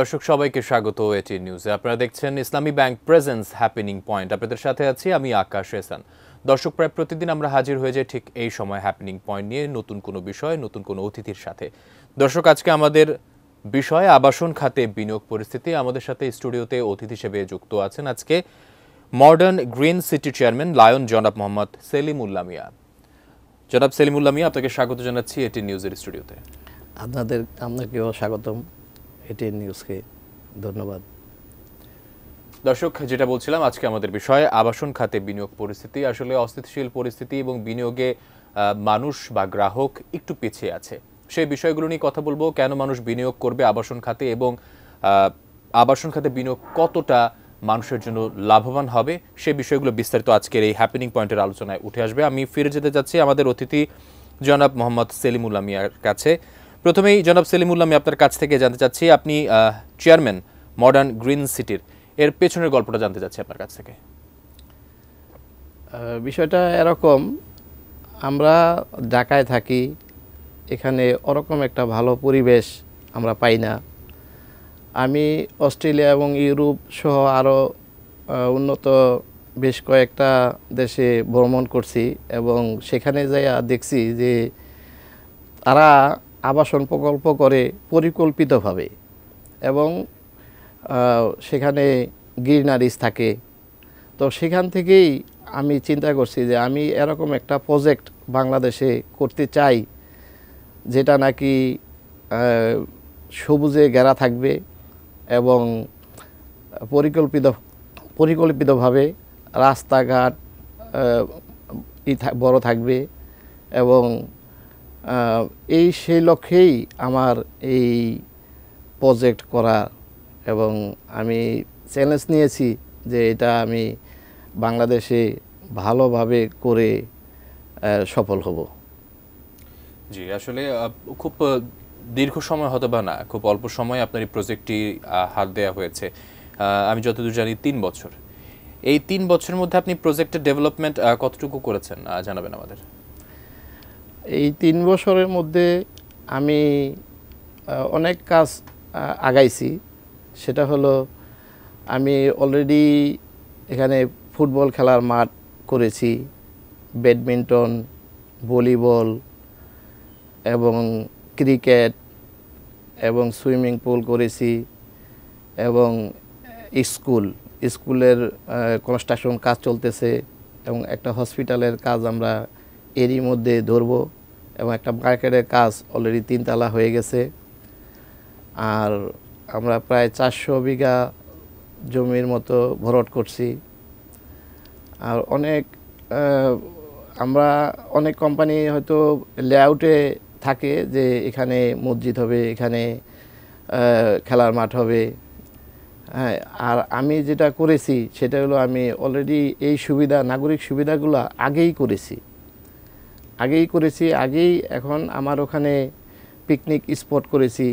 দর্শক সবাইকে স্বাগত এটি নিউজে আপনারা দেখছেন ইসলামী ব্যাংক প্রেজেন্স হ্যাপেনিং পয়েন্ট আপনাদের সাথে আছি আমি আকাশ হেসান দর্শক প্রায় প্রতিদিন আমরা হাজির হয়ে যাই ঠিক এই সময় হ্যাপেনিং পয়েন্ট নিয়ে নতুন কোনো বিষয় নতুন কোনো অতিথির সাথে দর্শক আজকে আমাদের বিষয়ে আবাসন খাতে বিনিয়োগ পরিস্থিতি আমাদের সাথে স্টুডিওতে অতিথি হিসেবে যুক্ত আছেন আজকে modern green city chairman lion জনাব মোহাম্মদ সেলিম উল্লামিয়া জনাব সেলিম উল্লামিয়া আপনাকে স্বাগত জানাচ্ছি এটি নিউজের স্টুডিওতে আপনাদের আপনাকেও স্বাগতম এটিএন নিউজকে ধন্যবাদ দর্শক যেটা বলছিলাম আজকে আমাদের বিষয়ে আবাসন খাতে বিনিয়োগ পরিস্থিতি আসলে অস্থিতিশীল পরিস্থিতি এবং বিনিয়োগে মানুষ বা গ্রাহক একটু পিছিয়ে আছে সেই বিষয়গুলো নিয়ে কথা বলবো কেন মানুষ বিনিয়োগ করবে আবাসন খাতে এবং আবাসন খাতে বিনিয়োগ কতটা মানুষের জন্য লাভবান হবে সে বিষয়গুলো বিস্তারিত আজকের এই হ্যাপেনিং পয়েন্টের আলোচনায় উঠে আসবে আমি ফিরে যেতে চাচ্ছি আমাদের অতিথি জনাব মোহাম্মদ সেলিমুল আমিয়ার কাছে প্রথমেই জনাব সেলিমুল্লাহ আমি আপনার কাছ থেকে জানতে চাচ্ছি আপনি চেয়ারম্যান মডার্ন গ্রিন সিটির এর পেছনের গল্পটা জানতে চাচ্ছি আপনার কাছ থেকে বিষয়টা এরকম আমরা ঢাকায় থাকি এখানে ওরকম একটা ভালো পরিবেশ আমরা পাই না আমি অস্ট্রেলিয়া এবং ইউরোপ সহ আরও উন্নত বেশ কয়েকটা দেশে ভ্রমণ করছি এবং সেখানে যাইয়া দেখছি যে তারা আবাসন প্রকল্প করে পরিকল্পিতভাবে এবং সেখানে গ্রিনারিজ থাকে তো সেখান থেকেই আমি চিন্তা করছি যে আমি এরকম একটা প্রজেক্ট বাংলাদেশে করতে চাই যেটা নাকি সবুজে ঘেরা থাকবে এবং পরিকল্পিত পরিকল্পিতভাবে রাস্তাঘাট বড় থাকবে এবং এই সেই লক্ষ্যেই আমার এই প্রজেক্ট করা এবং আমি চ্যালেঞ্জ নিয়েছি যে এটা আমি বাংলাদেশে ভালোভাবে করে সফল হব জি আসলে খুব দীর্ঘ সময় হতে বা না খুব অল্প সময়ে আপনার এই প্রজেক্টটি হাত দেওয়া হয়েছে আমি যতদূর জানি তিন বছর এই তিন বছরের মধ্যে আপনি প্রজেক্টের ডেভেলপমেন্ট কতটুকু করেছেন জানাবেন আমাদের এই তিন বছরের মধ্যে আমি অনেক কাজ আগাইছি সেটা হলো আমি অলরেডি এখানে ফুটবল খেলার মাঠ করেছি ব্যাডমিন্টন ভলিবল এবং ক্রিকেট এবং সুইমিং পুল করেছি এবং স্কুল স্কুলের কনস্ট্রাকশন কাজ চলতেছে এবং একটা হসপিটালের কাজ আমরা এরই মধ্যে ধরব এবং একটা মার্কেটের কাজ অলরেডি তিনতলা হয়ে গেছে আর আমরা প্রায় চারশো বিঘা জমির মতো ভরট করছি আর অনেক আমরা অনেক কোম্পানি হয়তো লেআউটে থাকে যে এখানে মসজিদ হবে এখানে খেলার মাঠ হবে হ্যাঁ আর আমি যেটা করেছি সেটা হলো আমি অলরেডি এই সুবিধা নাগরিক সুবিধাগুলো আগেই করেছি আগেই করেছি আগেই এখন আমার ওখানে পিকনিক স্পট করেছি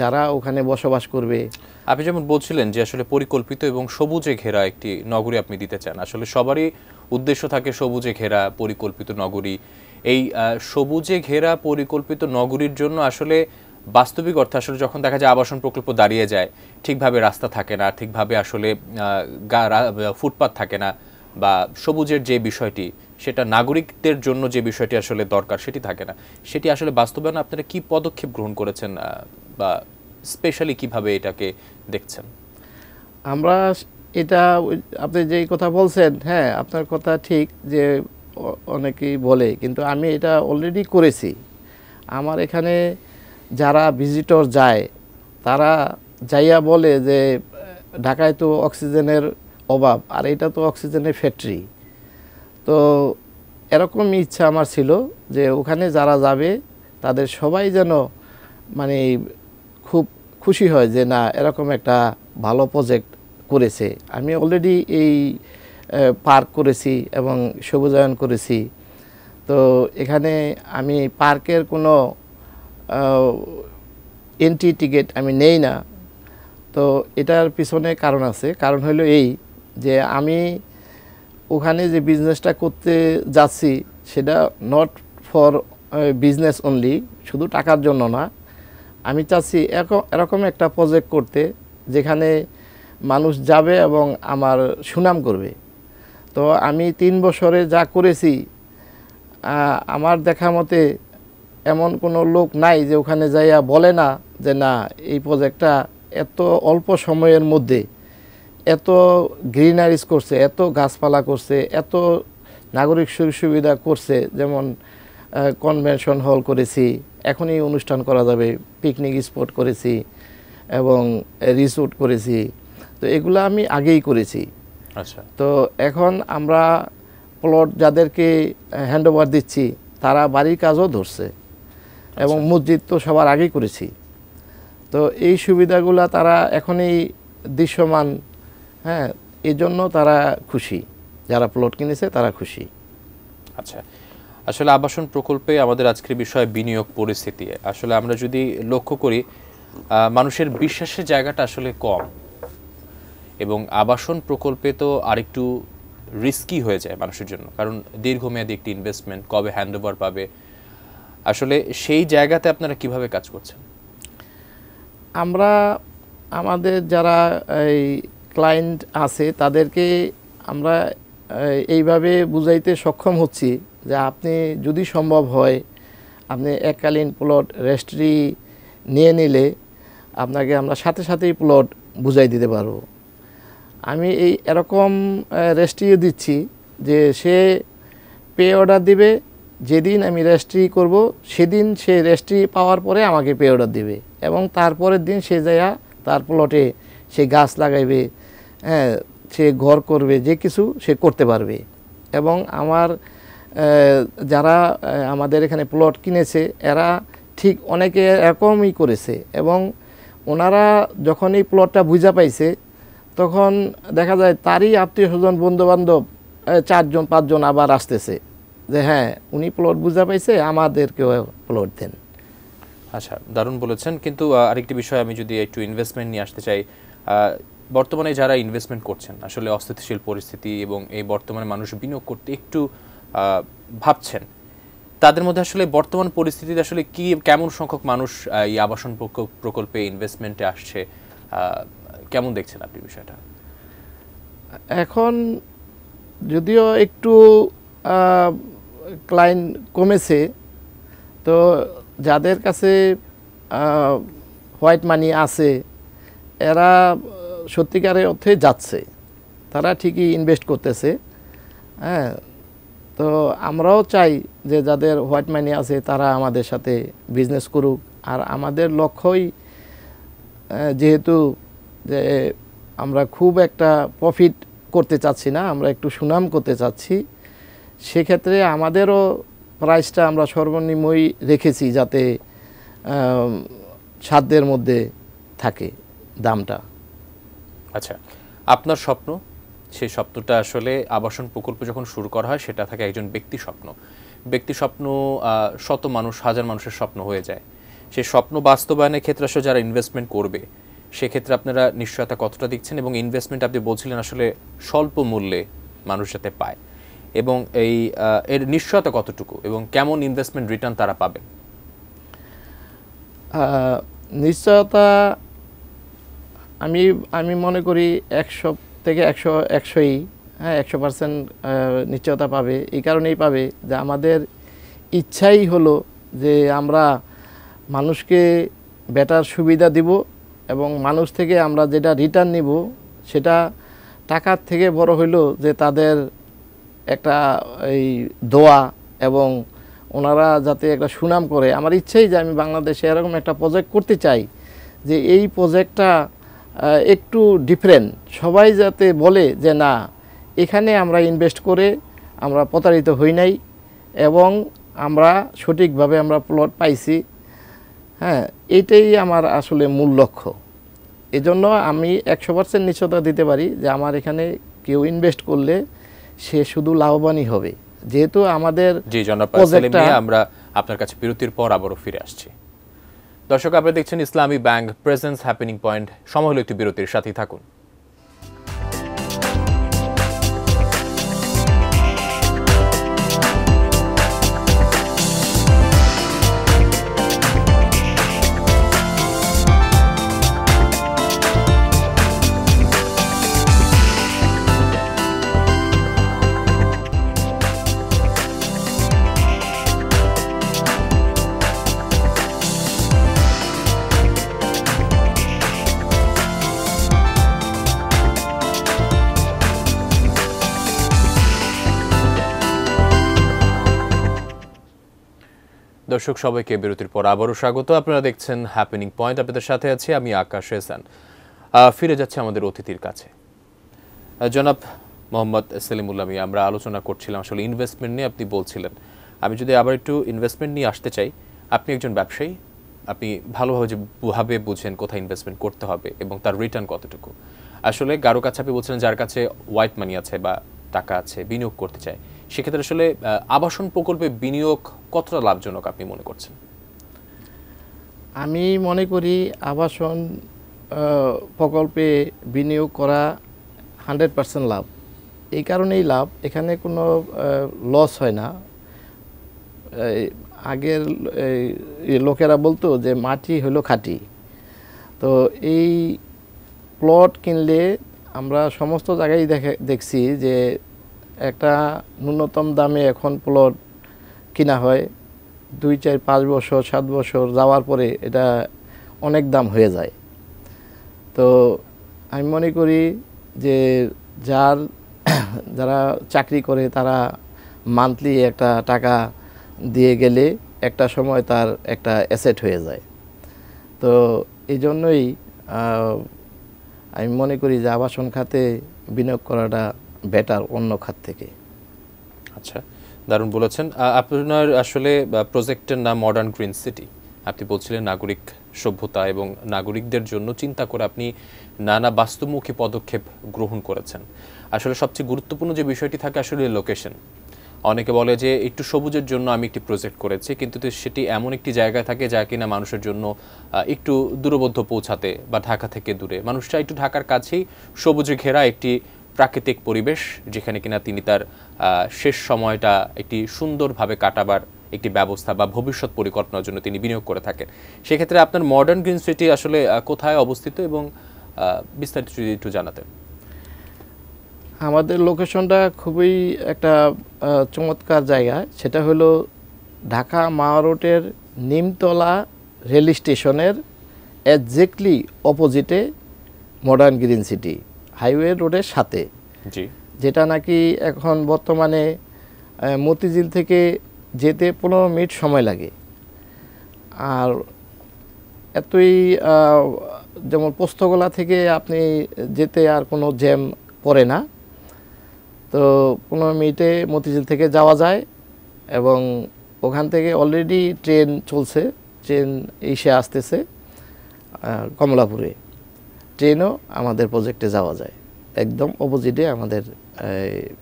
যারা ওখানে বসবাস করবে আপনি যেমন বলছিলেন যে আসলে পরিকল্পিত এবং সবুজে ঘেরা একটি নগরী আপনি দিতে চান আসলে সবারই উদ্দেশ্য থাকে সবুজে ঘেরা পরিকল্পিত নগরী এই সবুজে ঘেরা পরিকল্পিত নগরীর জন্য আসলে বাস্তবিক অর্থে আসলে যখন দেখা যায় আবাসন প্রকল্প দাঁড়িয়ে যায় ঠিকভাবে রাস্তা থাকে না ঠিকভাবে আসলে ফুটপাত থাকে না বা সবুজের যে বিষয়টি সেটা নাগরিকদের জন্য যে বিষয়টি আসলে দরকার সেটি থাকে না সেটি আসলে বাস্তবায়ন আপনারা কি পদক্ষেপ গ্রহণ করেছেন বা স্পেশালি কিভাবে এটাকে দেখছেন আমরা এটা আপনি যেই কথা বলছেন হ্যাঁ আপনার কথা ঠিক যে অনেকেই বলে কিন্তু আমি এটা অলরেডি করেছি আমার এখানে যারা ভিজিটর যায় তারা যাইয়া বলে যে ঢাকায় তো অক্সিজেনের অভাব আর এটা তো অক্সিজেনের ফ্যাক্টরি তো এরকম ইচ্ছা আমার ছিল যে ওখানে যারা যাবে তাদের সবাই যেন মানে খুব খুশি হয় যে না এরকম একটা ভালো প্রজেক্ট করেছে আমি অলরেডি এই পার্ক করেছি এবং সবুজায়ন করেছি তো এখানে আমি পার্কের কোনো এন্ট্রি টিকিট আমি নেই না তো এটার পিছনে কারণ আছে কারণ হলো এই যে আমি ওখানে যে বিজনেসটা করতে যাচ্ছি সেটা নট ফর বিজনেস অনলি শুধু টাকার জন্য না আমি চাচ্ছি এরকম একটা প্রজেক্ট করতে যেখানে মানুষ যাবে এবং আমার সুনাম করবে তো আমি তিন বছরে যা করেছি আমার দেখা মতে এমন কোনো লোক নাই যে ওখানে যাইয়া বলে না যে না এই প্রজেক্টটা এত অল্প সময়ের মধ্যে এত গ্রিনারিজ করছে এত গাছপালা করছে এত নাগরিক সুযোগ সুবিধা করছে যেমন কনভেনশন হল করেছি এখনই অনুষ্ঠান করা যাবে পিকনিক স্পট করেছি এবং রিসোর্ট করেছি তো এগুলো আমি আগেই করেছি আচ্ছা তো এখন আমরা প্লট যাদেরকে হ্যান্ডওভার দিচ্ছি তারা বাড়ির কাজও ধরছে এবং আচ্ছা। মসজিদ তো সবার আগেই করেছি তো এই সুবিধাগুলো তারা এখনই দৃশ্যমান হ্যাঁ এজন্য তারা খুশি যারা প্লট কিনেছে তারা খুশি আচ্ছা আসলে আবাসন প্রকল্পে আমাদের আজকের বিষয় বিনিয়োগ পরিস্থিতি আসলে আমরা যদি লক্ষ্য করি মানুষের বিশ্বাসের জায়গাটা আসলে কম এবং আবাসন প্রকল্পে তো আরেকটু রিস্কি হয়ে যায় মানুষের জন্য কারণ দীর্ঘমেয়াদী একটি ইনভেস্টমেন্ট কবে হ্যান্ডওভার পাবে আসলে সেই জায়গাতে আপনারা কিভাবে কাজ করছেন আমরা আমাদের যারা এই ক্লায়েন্ট আছে তাদেরকে আমরা এইভাবে বুঝাইতে সক্ষম হচ্ছি যে আপনি যদি সম্ভব হয় আপনি এককালীন প্লট রেস্ট্রি নিয়ে নিলে আপনাকে আমরা সাথে সাথেই প্লট বুঝাই দিতে পারবো আমি এই এরকম রেস্ট্রিও দিচ্ছি যে সে পে অর্ডার দিবে যেদিন আমি রেস্ট্রি করব সেদিন সে রেস্ট্রি পাওয়ার পরে আমাকে পে অর্ডার দিবে এবং তারপরের দিন সে যায়া তার প্লটে সে গাছ লাগাইবে হ্যাঁ সে ঘর করবে যে কিছু সে করতে পারবে এবং আমার যারা আমাদের এখানে প্লট কিনেছে এরা ঠিক অনেকে এরকমই করেছে এবং ওনারা যখন এই প্লটটা বুঝা পাইছে তখন দেখা যায় তারই আত্মীয় স্বজন বন্ধুবান্ধব চারজন পাঁচজন আবার আসতেছে যে হ্যাঁ উনি প্লট বুঝা পাইছে আমাদেরকেও প্লট দেন আচ্ছা দারুণ বলেছেন কিন্তু আরেকটি বিষয় আমি যদি একটু ইনভেস্টমেন্ট নিয়ে আসতে চাই বর্তমানে যারা ইনভেস্টমেন্ট করছেন আসলে অস্থিতিশীল পরিস্থিতি এবং এই বর্তমানে মানুষ বিনিয়োগ করতে একটু ভাবছেন তাদের মধ্যে আসলে বর্তমান পরিস্থিতিতে আসলে কি কেমন সংখ্যক মানুষ এই আবাসন প্রকল্পে ইনভেস্টমেন্টে আসছে কেমন দেখছেন আপনি বিষয়টা এখন যদিও একটু ক্লাইন কমেছে তো যাদের কাছে হোয়াইট মানি আছে এরা সত্যিকারের অর্থে যাচ্ছে তারা ঠিকই ইনভেস্ট করতেছে হ্যাঁ তো আমরাও চাই যে যাদের হোয়াইট মানি আছে তারা আমাদের সাথে বিজনেস করুক আর আমাদের লক্ষ্যই যেহেতু যে আমরা খুব একটা প্রফিট করতে চাচ্ছি না আমরা একটু সুনাম করতে চাচ্ছি সেক্ষেত্রে আমাদেরও প্রাইসটা আমরা সর্বনিম্নই রেখেছি যাতে সাধ্যের মধ্যে থাকে দামটা আচ্ছা আপনার স্বপ্ন সেই স্বপ্নটা আসলে আবাসন প্রকল্প যখন শুরু করা হয় সেটা থাকে একজন ব্যক্তি স্বপ্ন ব্যক্তি স্বপ্ন শত মানুষ হাজার মানুষের স্বপ্ন হয়ে যায় সেই স্বপ্ন বাস্তবায়নের ক্ষেত্রে আসলে যারা ইনভেস্টমেন্ট করবে সেক্ষেত্রে আপনারা নিশ্চয়তা কতটা দিচ্ছেন এবং ইনভেস্টমেন্ট আপনি বলছিলেন আসলে স্বল্প মূল্যে মানুষ যাতে পায় এবং এই এর নিশ্চয়তা কতটুকু এবং কেমন ইনভেস্টমেন্ট রিটার্ন তারা পাবে নিশ্চয়তা আমি আমি মনে করি একশো থেকে একশো একশোই হ্যাঁ একশো পার্সেন্ট নিশ্চয়তা পাবে এই কারণেই পাবে যে আমাদের ইচ্ছাই হলো যে আমরা মানুষকে বেটার সুবিধা দিব এবং মানুষ থেকে আমরা যেটা রিটার্ন নিব সেটা টাকার থেকে বড় হইলো যে তাদের একটা এই দোয়া এবং ওনারা যাতে একটা সুনাম করে আমার ইচ্ছেই যে আমি বাংলাদেশে এরকম একটা প্রজেক্ট করতে চাই যে এই প্রজেক্টটা একটু ডিফারেন্ট সবাই যাতে বলে যে না এখানে আমরা ইনভেস্ট করে আমরা প্রতারিত হই নাই এবং আমরা সঠিকভাবে আমরা প্লট পাইছি হ্যাঁ এটাই আমার আসলে মূল লক্ষ্য এজন্য আমি একশো পার্সেন্ট নিশ্চয়তা দিতে পারি যে আমার এখানে কেউ ইনভেস্ট করলে সে শুধু লাভবানই হবে যেহেতু আমাদের আমরা আপনার কাছে বিরতির পর আবারও ফিরে আসছি দর্শক আপনি দেখছেন ইসলামী ব্যাংক প্রেজেন্স হ্যাপেনিং পয়েন্ট সময় হলো একটি বিরতির সাথেই থাকুন দর্শক সবাইকে বিরতির পর আবারও স্বাগত আপনারা দেখছেন হ্যাপেনিং পয়েন্ট আপনাদের সাথে আছি আমি আকাশ হেসান ফিরে যাচ্ছে আমাদের অতিথির কাছে জনাব মোহাম্মদ সেলিমুল্লামি আমরা আলোচনা করছিলাম আসলে ইনভেস্টমেন্ট নিয়ে আপনি বলছিলেন আমি যদি আবার একটু ইনভেস্টমেন্ট নিয়ে আসতে চাই আপনি একজন ব্যবসায়ী আপনি ভালোভাবে ভাবে বুঝেন কোথায় ইনভেস্টমেন্ট করতে হবে এবং তার রিটার্ন কতটুকু আসলে কারো কাছে আপনি বলছিলেন যার কাছে হোয়াইট মানি আছে বা টাকা আছে বিনিয়োগ করতে চায় সেক্ষেত্রে আসলে আবাসন প্রকল্পে বিনিয়োগ কতটা লাভজনক আপনি মনে করছেন আমি মনে করি আবাসন প্রকল্পে বিনিয়োগ করা হান্ড্রেড পার্সেন্ট লাভ এই কারণেই লাভ এখানে কোনো লস হয় না আগের লোকেরা বলতো যে মাটি হলো খাঁটি তো এই প্লট কিনলে আমরা সমস্ত জায়গায় দেখে দেখছি যে একটা ন্যূনতম দামে এখন প্লট কিনা হয় দুই চার পাঁচ বছর সাত বছর যাওয়ার পরে এটা অনেক দাম হয়ে যায় তো আমি মনে করি যে যার যারা চাকরি করে তারা মান্থলি একটা টাকা দিয়ে গেলে একটা সময় তার একটা অ্যাসেট হয়ে যায় তো এই জন্যই আমি মনে করি যে আবাসন খাতে বিনিয়োগ করাটা বেটার অন্য খাত থেকে আচ্ছা দারুণ বলেছেন আপনার আসলে প্রজেক্টের নাম মডার্ন গ্রিন সিটি আপনি বলছিলেন নাগরিক সভ্যতা এবং নাগরিকদের জন্য চিন্তা করে আপনি নানা বাস্তবমুখী পদক্ষেপ গ্রহণ করেছেন আসলে সবচেয়ে গুরুত্বপূর্ণ যে বিষয়টি থাকে আসলে লোকেশন অনেকে বলে যে একটু সবুজের জন্য আমি একটি প্রজেক্ট করেছি কিন্তু সেটি এমন একটি জায়গায় থাকে যা কিনা মানুষের জন্য একটু দূরবদ্ধ পৌঁছাতে বা ঢাকা থেকে দূরে মানুষটা একটু ঢাকার কাছেই সবুজে ঘেরা একটি প্রাকৃতিক পরিবেশ যেখানে কিনা তিনি তার শেষ সময়টা একটি সুন্দরভাবে কাটাবার একটি ব্যবস্থা বা ভবিষ্যৎ পরিকল্পনার জন্য তিনি বিনিয়োগ করে থাকেন সেক্ষেত্রে আপনার মডার্ন গ্রিন সিটি আসলে কোথায় অবস্থিত এবং বিস্তারিত যদি একটু জানাতেন আমাদের লোকেশনটা খুবই একটা চমৎকার জায়গা সেটা হলো ঢাকা মাওয়া রোডের নিমতলা রেল স্টেশনের একজেক্টলি অপোজিটে মডার্ন গ্রিন সিটি হাইওয়ে রোডের সাথে যেটা নাকি এখন বর্তমানে মতিঝিল থেকে যেতে পনেরো মিনিট সময় লাগে আর এতই যেমন পোস্তগোলা থেকে আপনি যেতে আর কোনো জ্যাম পড়ে না তো পনেরো মিনিটে মতিঝিল থেকে যাওয়া যায় এবং ওখান থেকে অলরেডি ট্রেন চলছে ট্রেন এসে আসতেছে কমলাপুরে ট্রেনও আমাদের প্রজেক্টে যাওয়া যায় একদম অপোজিটে আমাদের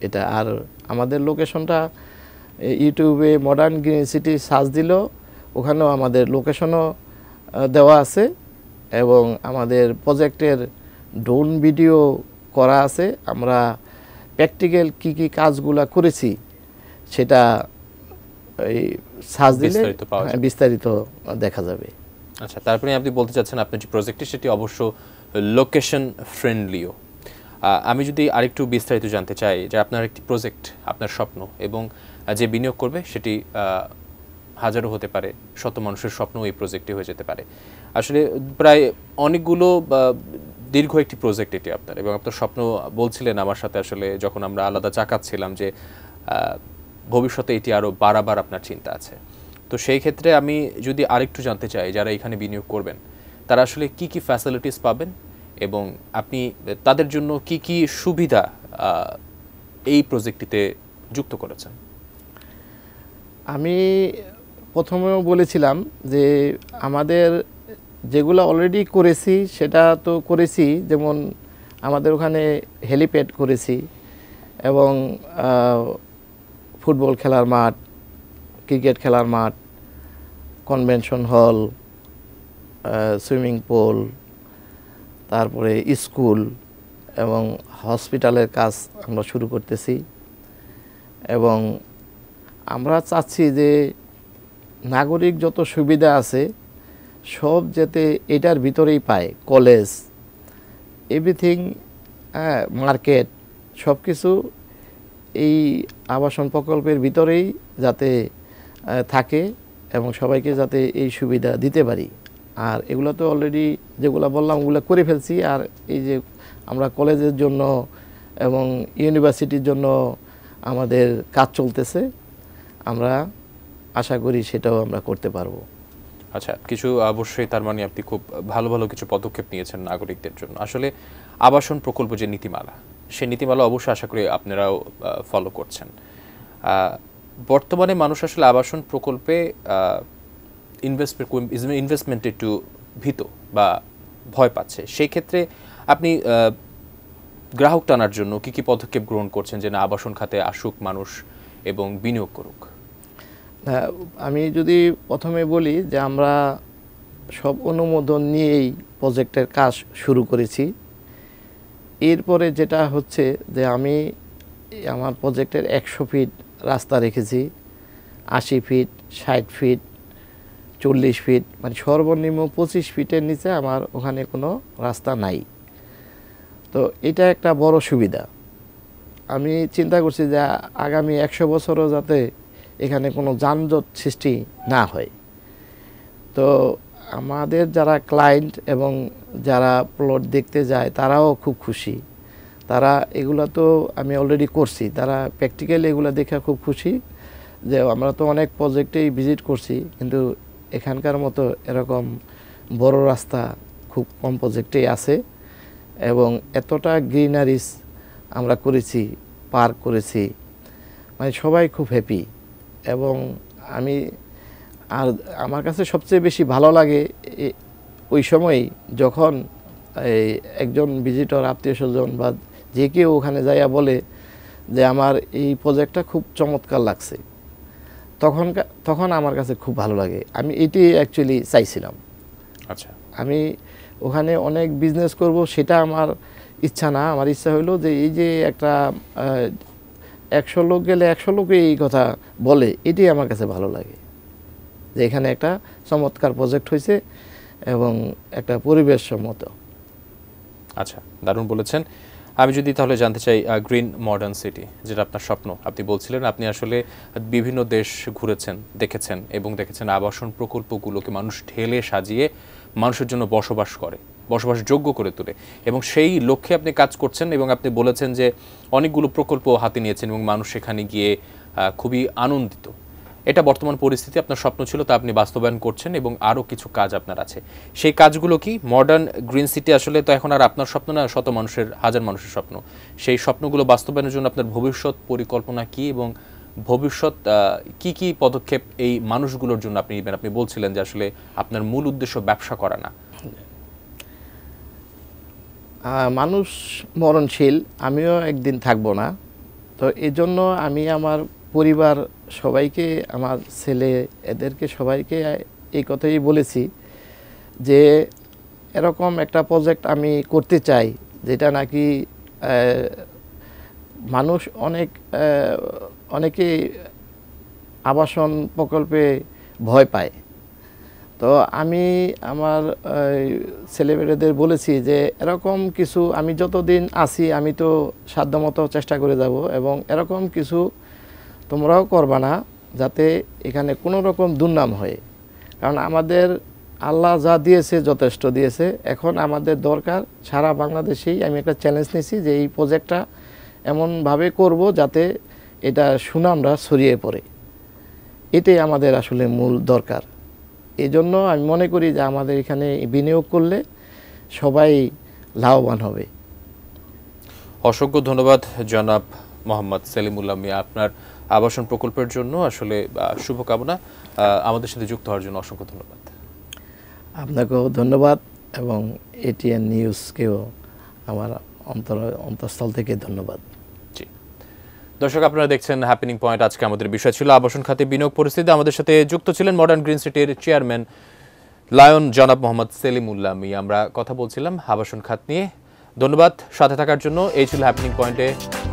এটা আর আমাদের লোকেশনটা ইউটিউবে মডার্ন গ্রিন সিটি সার্চ দিলেও ওখানেও আমাদের লোকেশনও দেওয়া আছে এবং আমাদের প্রজেক্টের ড্রোন ভিডিও করা আছে আমরা প্র্যাকটিক্যাল কি কি কাজগুলো করেছি সেটা এই সার্চ দিলে হ্যাঁ, বিস্তারিত দেখা যাবে আচ্ছা তারপরে আপনি বলতে চাচ্ছেন আপনার যে প্রজেক্টটি সেটি অবশ্য লোকেশন ফ্রেন্ডলিও আমি যদি আরেকটু বিস্তারিত জানতে চাই যে আপনার একটি প্রজেক্ট আপনার স্বপ্ন এবং যে বিনিয়োগ করবে সেটি হাজারও হতে পারে শত মানুষের স্বপ্ন এই প্রজেক্টটি হয়ে যেতে পারে আসলে প্রায় অনেকগুলো দীর্ঘ একটি প্রজেক্ট এটি আপনার এবং আপনার স্বপ্ন বলছিলেন আমার সাথে আসলে যখন আমরা আলাদা চাকাচ্ছিলাম যে ভবিষ্যতে এটি আরও বারাবার আপনার চিন্তা আছে তো সেই ক্ষেত্রে আমি যদি আরেকটু জানতে চাই যারা এখানে বিনিয়োগ করবেন তারা আসলে কি কি ফ্যাসিলিটিস পাবেন এবং আপনি তাদের জন্য কি কি সুবিধা এই প্রজেক্টটিতে যুক্ত করেছেন আমি প্রথমেও বলেছিলাম যে আমাদের যেগুলো অলরেডি করেছি সেটা তো করেছি যেমন আমাদের ওখানে হেলিপ্যাড করেছি এবং ফুটবল খেলার মাঠ ক্রিকেট খেলার মাঠ কনভেনশন হল সুইমিং পুল তারপরে স্কুল এবং হসপিটালের কাজ আমরা শুরু করতেছি এবং আমরা চাচ্ছি যে নাগরিক যত সুবিধা আছে সব যাতে এটার ভিতরেই পায় কলেজ এভরিথিং হ্যাঁ মার্কেট সব কিছু এই আবাসন প্রকল্পের ভিতরেই যাতে থাকে এবং সবাইকে যাতে এই সুবিধা দিতে পারি আর এগুলো তো অলরেডি যেগুলো বললাম ওগুলো করে ফেলছি আর এই যে আমরা কলেজের জন্য এবং ইউনিভার্সিটির জন্য আমাদের কাজ চলতেছে আমরা আশা করি সেটাও আমরা করতে পারবো আচ্ছা কিছু অবশ্যই তার মানে আপনি খুব ভালো ভালো কিছু পদক্ষেপ নিয়েছেন নাগরিকদের জন্য আসলে আবাসন প্রকল্প যে নীতিমালা সে নীতিমালা অবশ্যই আশা করি আপনারাও ফলো করছেন বর্তমানে মানুষ আসলে আবাসন প্রকল্পে ইনভেস্টমেন্ট ইনভেস্টমেন্ট একটু ভীত বা ভয় পাচ্ছে সেই ক্ষেত্রে আপনি গ্রাহক টানার জন্য কি কি পদক্ষেপ গ্রহণ করছেন যে না আবাসন খাতে আসুক মানুষ এবং বিনিয়োগ করুক আমি যদি প্রথমে বলি যে আমরা সব অনুমোদন নিয়েই প্রজেক্টের কাজ শুরু করেছি এরপরে যেটা হচ্ছে যে আমি আমার প্রজেক্টের একশো ফিট রাস্তা রেখেছি আশি ফিট ষাট ফিট চল্লিশ ফিট মানে সর্বনিম্ন পঁচিশ ফিটের নিচে আমার ওখানে কোনো রাস্তা নাই তো এটা একটা বড় সুবিধা আমি চিন্তা করছি যে আগামী একশো বছরও যাতে এখানে কোনো যানজট সৃষ্টি না হয় তো আমাদের যারা ক্লায়েন্ট এবং যারা প্লট দেখতে যায় তারাও খুব খুশি তারা এগুলো তো আমি অলরেডি করছি তারা প্র্যাকটিক্যালি এগুলো দেখে খুব খুশি যে আমরা তো অনেক প্রজেক্টেই ভিজিট করছি কিন্তু এখানকার মতো এরকম বড় রাস্তা খুব কম প্রজেক্টে আছে এবং এতটা গ্রিনারিস আমরা করেছি পার্ক করেছি মানে সবাই খুব হ্যাপি এবং আমি আর আমার কাছে সবচেয়ে বেশি ভালো লাগে ওই সময় যখন এই একজন ভিজিটর আত্মীয় স্বজন বা যে কেউ ওখানে যাইয়া বলে যে আমার এই প্রজেক্টটা খুব চমৎকার লাগছে তখন তখন আমার কাছে খুব ভালো লাগে আমি এটি অ্যাকচুয়ালি চাইছিলাম আচ্ছা আমি ওখানে অনেক বিজনেস করব সেটা আমার ইচ্ছা না আমার ইচ্ছা হলো যে এই যে একটা একশো লোক গেলে একশো লোকে এই কথা বলে এটি আমার কাছে ভালো লাগে যে এখানে একটা চমৎকার প্রজেক্ট হয়েছে এবং একটা পরিবেশ সম্মত আচ্ছা দারুণ বলেছেন আমি যদি তাহলে জানতে চাই গ্রিন মডার্ন সিটি যেটা আপনার স্বপ্ন আপনি বলছিলেন আপনি আসলে বিভিন্ন দেশ ঘুরেছেন দেখেছেন এবং দেখেছেন আবাসন প্রকল্পগুলোকে মানুষ ঢেলে সাজিয়ে মানুষের জন্য বসবাস করে বসবাসযোগ্য করে তোলে এবং সেই লক্ষ্যে আপনি কাজ করছেন এবং আপনি বলেছেন যে অনেকগুলো প্রকল্প হাতে নিয়েছেন এবং মানুষ সেখানে গিয়ে খুবই আনন্দিত এটা বর্তমান পরিস্থিতি আপনার স্বপ্ন ছিল তা আপনি বাস্তবায়ন করছেন এবং আরও কিছু কাজ আপনার আছে সেই কাজগুলো কি মডার্ন গ্রিন সিটি আসলে তো এখন আর আপনার স্বপ্ন না শত মানুষের হাজার মানুষের স্বপ্ন সেই স্বপ্নগুলো বাস্তবায়নের জন্য আপনার ভবিষ্যৎ পরিকল্পনা কি এবং ভবিষ্যৎ কি কি পদক্ষেপ এই মানুষগুলোর জন্য আপনি নেবেন আপনি বলছিলেন যে আসলে আপনার মূল উদ্দেশ্য ব্যবসা করা না মানুষ মরণশীল আমিও একদিন থাকবো না তো এজন্য আমি আমার পরিবার সবাইকে আমার ছেলে এদেরকে সবাইকে এই কথাই বলেছি যে এরকম একটা প্রজেক্ট আমি করতে চাই যেটা নাকি মানুষ অনেক অনেকেই আবাসন প্রকল্পে ভয় পায় তো আমি আমার ছেলেমেয়েদের বলেছি যে এরকম কিছু আমি যতদিন আছি আমি তো সাধ্যমতো চেষ্টা করে যাব এবং এরকম কিছু তোমরাও করবা না যাতে এখানে কোনো রকম দুর্নাম হয় কারণ আমাদের আল্লাহ যা দিয়েছে যথেষ্ট দিয়েছে এখন আমাদের দরকার সারা বাংলাদেশেই আমি একটা চ্যালেঞ্জ নিয়েছি যে এই প্রজেক্টটা এমনভাবে করব যাতে এটা সুনামরা ছড়িয়ে পড়ে এটাই আমাদের আসলে মূল দরকার এই জন্য আমি মনে করি যে আমাদের এখানে বিনিয়োগ করলে সবাই লাভবান হবে অসংখ্য ধন্যবাদ জনাব মোহাম্মদ সেলিমুল্লাহ মিয়া আপনার আবাসন প্রকল্পের জন্য আসলে শুভকামনা আমাদের সাথে যুক্ত হওয়ার জন্য অসংখ্য ধন্যবাদ আপনাকেও ধন্যবাদ এবং এটিএন নিউজকেও আমার অন্তর অন্তঃস্থল থেকে ধন্যবাদ দর্শক আপনারা দেখছেন হ্যাপেনিং পয়েন্ট আজকে আমাদের বিষয় ছিল আবাসন খাতে বিনিয়োগ পরিস্থিতি আমাদের সাথে যুক্ত ছিলেন মডার্ন গ্রিন সিটির চেয়ারম্যান লায়ন জনাব মোহাম্মদ সেলিমুল্লাহ মিয়া আমরা কথা বলছিলাম আবাসন খাত নিয়ে ধন্যবাদ সাথে থাকার জন্য এই ছিল হ্যাপেনিং পয়েন্টে